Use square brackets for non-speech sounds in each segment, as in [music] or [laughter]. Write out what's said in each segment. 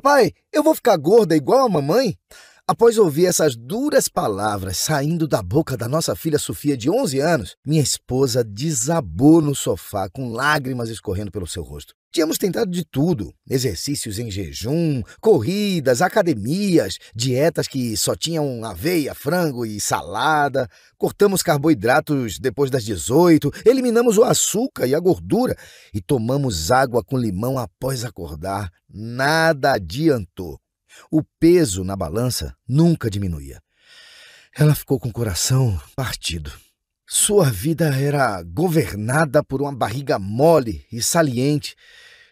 Papai, eu vou ficar gorda igual a mamãe? Após ouvir essas duras palavras saindo da boca da nossa filha Sofia, de 11 anos, minha esposa desabou no sofá com lágrimas escorrendo pelo seu rosto. Tínhamos tentado de tudo: exercícios em jejum, corridas, academias, dietas que só tinham aveia, frango e salada. Cortamos carboidratos depois das 18, eliminamos o açúcar e a gordura e tomamos água com limão após acordar. Nada adiantou. O peso na balança nunca diminuía. Ela ficou com o coração partido. Sua vida era governada por uma barriga mole e saliente.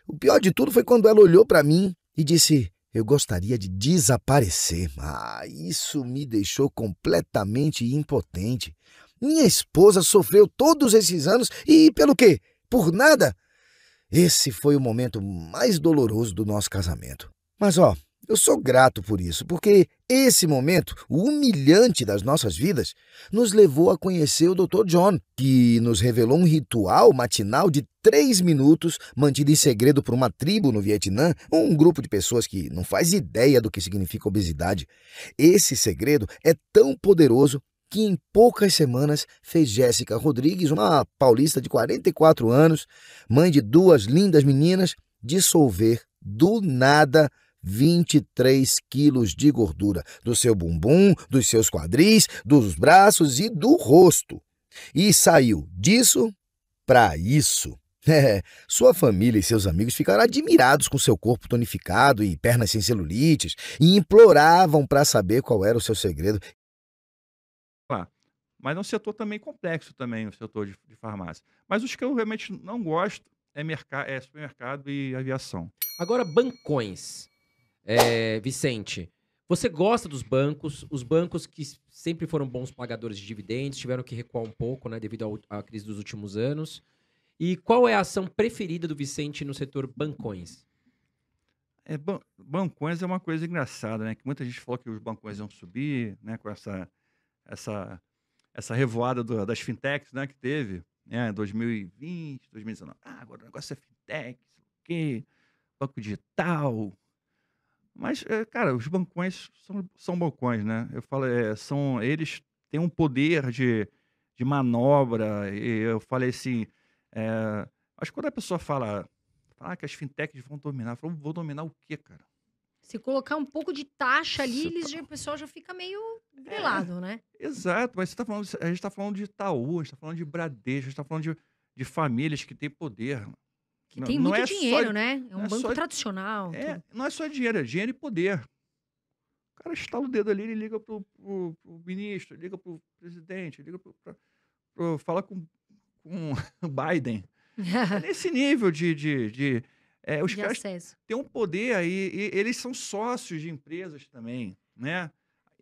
O pior de tudo foi quando ela olhou para mim e disse: Eu gostaria de desaparecer. Ah, isso me deixou completamente impotente. Minha esposa sofreu todos esses anos e pelo quê? Por nada? Esse foi o momento mais doloroso do nosso casamento. Mas ó, eu sou grato por isso, porque esse momento, o humilhante das nossas vidas, nos levou a conhecer o Dr. John, que nos revelou um ritual matinal de três minutos, mantido em segredo por uma tribo no Vietnã, um grupo de pessoas que não faz ideia do que significa obesidade. Esse segredo é tão poderoso que em poucas semanas fez Jéssica Rodrigues, uma paulista de 44 anos, mãe de duas lindas meninas, dissolver do nada 23 quilos de gordura do seu bumbum, dos seus quadris, dos braços e do rosto. E saiu disso para isso. [laughs] É, sua família e seus amigos ficaram admirados com seu corpo tonificado e pernas sem celulites e imploravam para saber qual era o seu segredo. mas é um setor também complexo também, o setor de, de farmácia. Mas os que eu realmente não gosto é, é supermercado e aviação. Agora, bancões é, Vicente, você gosta dos bancos, os bancos que sempre foram bons pagadores de dividendos, tiveram que recuar um pouco, né, devido à crise dos últimos anos. E qual é a ação preferida do Vicente no setor bancões? É, ban bancões é uma coisa engraçada, né? Que muita gente falou que os bancões iam subir, né? Com essa, essa, essa revoada do, das fintechs, né? Que teve, né? Em 2020, 2019. Ah, agora o negócio é fintech, o quê? Banco digital, mas, é, cara, os bancões são, são balcões, né? Eu falo, é, são, eles têm um poder de, de manobra. E eu falei assim, é, mas quando a pessoa fala, ah, que as fintechs vão dominar, eu falo, vou dominar o quê, cara? Se colocar um pouco de taxa ali, eles, tá... o pessoal já fica meio é, grilado, é, né? Exato, mas você tá falando, a gente está falando de Itaú, a gente está falando de Bradesco, a gente está falando de, de famílias que têm poder. Que não, tem muito é dinheiro, só, né? É um é banco só, tradicional. É, tudo. não é só dinheiro, é dinheiro e poder. O cara estala o dedo ali, ele liga pro, pro, pro ministro, liga pro presidente, liga pro, pro fala com, com [laughs] Biden. é [laughs] nesse nível de, de, de é, os de caras acesso. têm um poder aí, e eles são sócios de empresas também, né?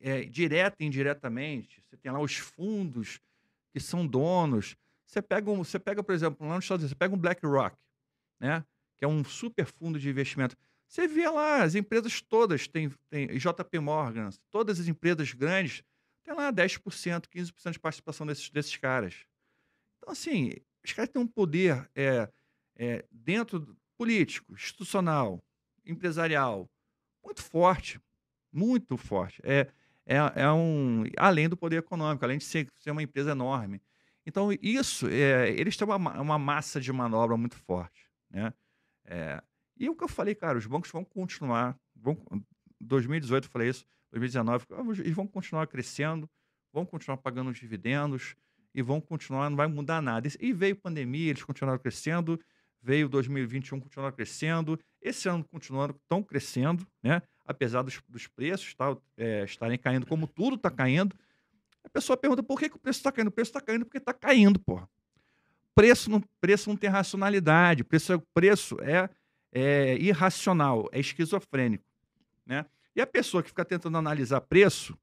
É, direta e indiretamente. Você tem lá os fundos que são donos. Você pega, um, você pega por exemplo, lá nos Estados Unidos, você pega um BlackRock né? que é um super fundo de investimento. Você vê lá, as empresas todas tem JP Morgan, todas as empresas grandes tem lá 10%, 15% de participação desses, desses caras. Então, assim, os caras têm um poder é, é, dentro político, institucional, empresarial, muito forte, muito forte. É, é, é um além do poder econômico, além de ser, ser uma empresa enorme. Então, isso, é, eles têm uma, uma massa de manobra muito forte. Né? É, e o que eu falei, cara, os bancos vão continuar. Vão, 2018 eu falei isso, 2019, ah, eles vão continuar crescendo, vão continuar pagando os dividendos e vão continuar, não vai mudar nada. E veio pandemia, eles continuaram crescendo, veio 2021, continuaram crescendo, esse ano continuando, estão crescendo, né? apesar dos, dos preços tá, é, estarem caindo, como tudo está caindo. A pessoa pergunta por que, que o preço está caindo? O preço está caindo porque está caindo, porra preço não, preço não tem racionalidade, preço, é, preço é, é irracional, é esquizofrênico. Né? E a pessoa que fica tentando analisar preço,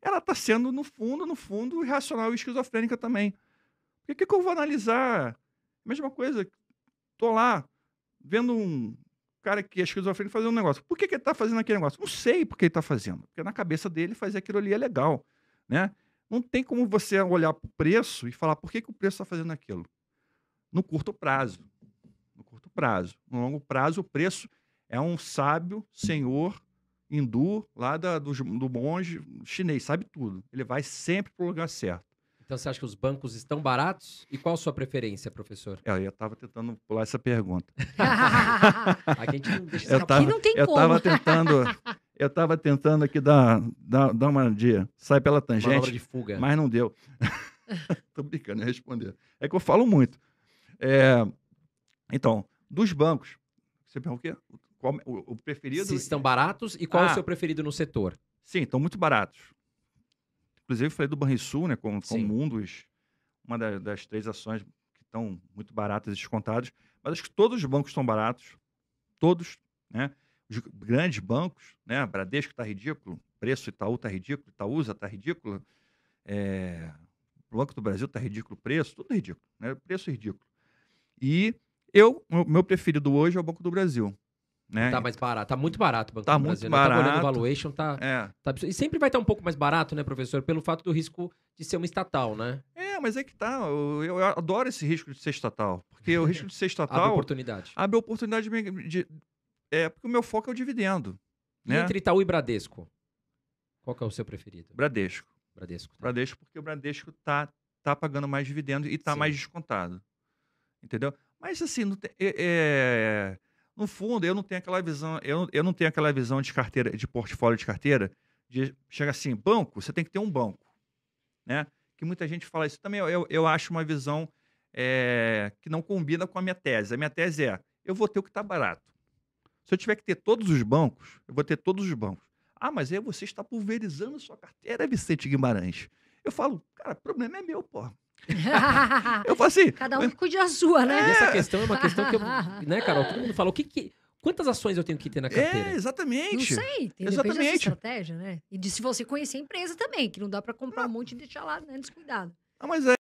ela está sendo, no fundo, no fundo, irracional e esquizofrênica também. Por que, que eu vou analisar? Mesma coisa, tô lá vendo um cara que é esquizofrênico fazer um negócio. Por que, que ele está fazendo aquele negócio? Não sei por que ele está fazendo. Porque na cabeça dele fazer aquilo ali é legal. Né? Não tem como você olhar para o preço e falar por que, que o preço está fazendo aquilo no curto prazo. No curto prazo. No longo prazo, o preço é um sábio senhor hindu lá da, do, do monge chinês, sabe tudo. Ele vai sempre para o lugar certo. Então você acha que os bancos estão baratos? E qual a sua preferência, professor? É, eu estava tentando pular essa pergunta. [laughs] a gente não deixa eu tava, não tem eu como. Tava tentando, eu estava tentando aqui dar, dar, dar uma dia, sai pela tangente. Uma hora de fuga. Mas não deu. Estou [laughs] brincando, ia responder. É que eu falo muito. É, então, dos bancos, você perguntou o quê? Qual, o, o, preferido? Se estão baratos e qual ah, é o seu preferido no setor? Sim, estão muito baratos. Inclusive, falei do Banrisul, né, como, um dos, uma das, das três ações que estão muito baratas e descontadas. Mas acho que todos os bancos estão baratos. Todos, né? Os grandes bancos, né? Bradesco está ridículo, preço Itaú está ridículo, Itaúsa está ridículo, é... o Banco do Brasil está ridículo, preço, tudo ridículo, né? Preço ridículo. E eu, meu preferido hoje é o Banco do Brasil. Né? Tá mais barato, tá muito barato o Banco tá do Brasil. Muito né? barato. Tá olhando o valuation, tá, é. tá E sempre vai estar um pouco mais barato, né, professor? Pelo fato do risco de ser uma estatal, né? É, mas é que tá. Eu, eu adoro esse risco de ser estatal. Porque o risco de ser [laughs] estatal. abre oportunidade. Abre oportunidade de, de. É, porque o meu foco é o dividendo. Né? entre Itaú e Bradesco? Qual é o seu preferido? Bradesco. Bradesco. Tá. Bradesco, porque o Bradesco tá, tá pagando mais dividendo e tá Sim. mais descontado. Entendeu? Mas assim, é, é, no fundo, eu não tenho aquela visão, eu, eu não tenho aquela visão de carteira, de portfólio de carteira, de chegar assim, banco, você tem que ter um banco. Né? Que muita gente fala isso também, eu, eu acho uma visão é, que não combina com a minha tese. A minha tese é, eu vou ter o que está barato. Se eu tiver que ter todos os bancos, eu vou ter todos os bancos. Ah, mas aí você está pulverizando sua carteira, Vicente Guimarães. Eu falo, cara, o problema é meu, pô. [laughs] eu falo assim. Cada um cuide a sua, né? É... essa questão é uma questão que eu. [laughs] Né, Carol? Todo mundo fala o que que. Quantas ações eu tenho que ter na carteira? É, exatamente. Não sei, tem exatamente. depende da estratégia, né? E de se você conhecer a empresa também, que não dá para comprar um monte e deixar lá né, descuidado. Ah, mas é.